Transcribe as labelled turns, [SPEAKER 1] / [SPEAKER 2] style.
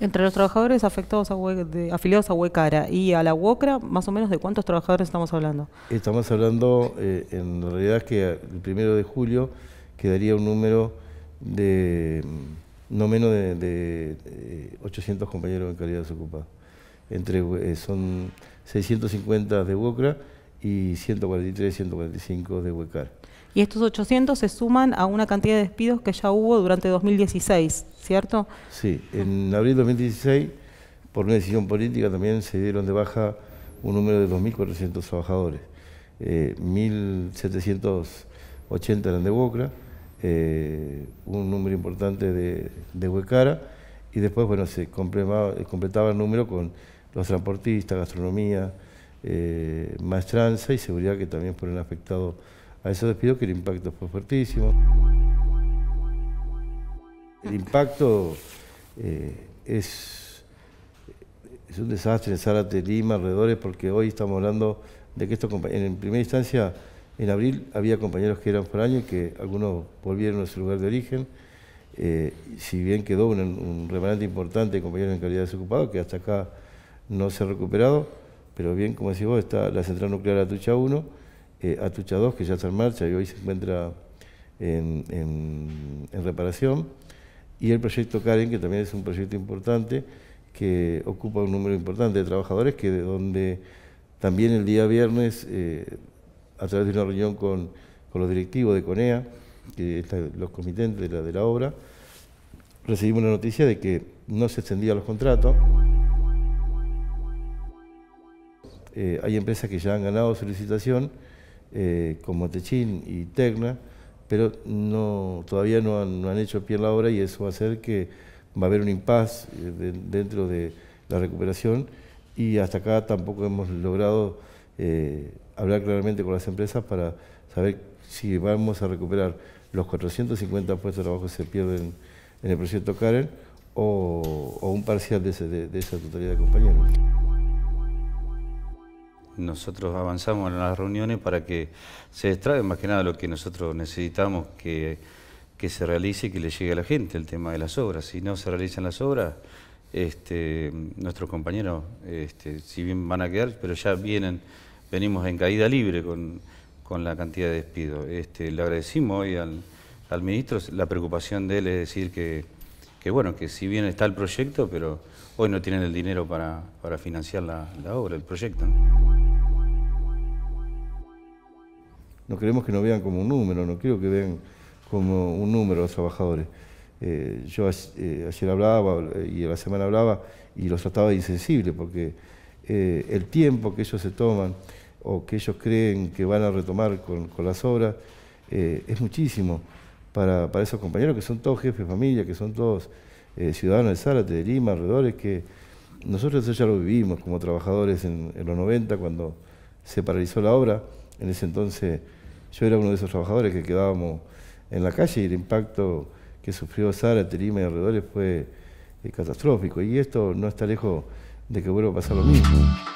[SPEAKER 1] Entre los trabajadores afectados a afiliados a Huecara y a la UOCRA, más o menos de cuántos trabajadores estamos hablando?
[SPEAKER 2] Estamos hablando, eh, en realidad, que el primero de julio quedaría un número de no menos de, 800 eh, compañeros en calidad desocupada. Entre, eh, son 650 de UOCRA y 143, 145 de Huecar.
[SPEAKER 1] Y estos 800 se suman a una cantidad de despidos que ya hubo durante 2016, ¿cierto? Sí,
[SPEAKER 2] en abril de 2016, por una decisión política, también se dieron de baja un número de 2.400 trabajadores. 1.780 eh, eran de Bocra, eh, un número importante de, Huecara, y después, bueno, se completaba, completaba el número con los transportistas, gastronomía, eh, más maestranza y seguridad que también fueron afectados a esos despidos, que el impacto fue fuertísimo. El impacto eh, es, es un desastre en Zárate, Lima, alrededores, porque hoy estamos hablando de que esto en primera instancia, en abril, había compañeros que eran foráneos y que algunos volvieron a su lugar de origen. Eh, si bien quedó un, remanente importante de compañeros en calidad de desocupados, que hasta acá no se ha recuperado, pero bien, como decís vos, está la central nuclear Atucha 1, eh, Atucha 2, que ya está en marcha y hoy se encuentra en, reparación, y el proyecto Karen, que también es un proyecto importante, que ocupa un número importante de trabajadores, que donde también el día viernes, eh, a través de una reunión con, los directivos de CONEA, que están los comitentes de la, de la obra, recibimos la noticia de que no se extendían los contratos. Eh, hay empresas que ya han ganado solicitación, eh, como Techín y Tecna, pero todavía no han, hecho pie en la obra y eso va a hacer que va a haber un impasse eh, dentro de la recuperación y hasta acá tampoco hemos logrado hablar claramente con las empresas para saber si vamos a recuperar los 450 puestos de trabajo que se pierden en el proyecto Karen o, un parcial de, de esa totalidad de compañeros
[SPEAKER 3] nosotros avanzamos en las reuniones para que se extraiga más que nada lo que nosotros necesitamos que, se realice y que le llegue a la gente, el tema de las obras. Si no se realizan las obras, este, nuestros compañeros, este, si bien van a quedar, pero ya vienen, venimos en caída libre con, la cantidad de despidos. Este, le agradecimos hoy al, ministro, la preocupación de él es decir que, bueno, que si bien está el proyecto, pero hoy no tienen el dinero para, financiar la obra, el proyecto.
[SPEAKER 2] No queremos que nos vean como un número, no creo que vean como un número los trabajadores. Eh, yo ayer eh, hablaba eh, y la semana hablaba y los trataba de insensible porque el tiempo que ellos se toman o que ellos creen que van a retomar con, las obras es muchísimo para, esos compañeros que son todos jefes de familia, que son todos ciudadanos de Zárate, de Lima, alrededores, que nosotros eso ya lo vivimos como trabajadores en, en los 90 cuando se paralizó la obra. En ese entonces yo era uno de esos trabajadores que quedábamos en la calle y el impacto que sufrió Sara, Terima y alrededores fue eh, catastrófico. Y esto no está lejos de que vuelva a pasar lo mismo.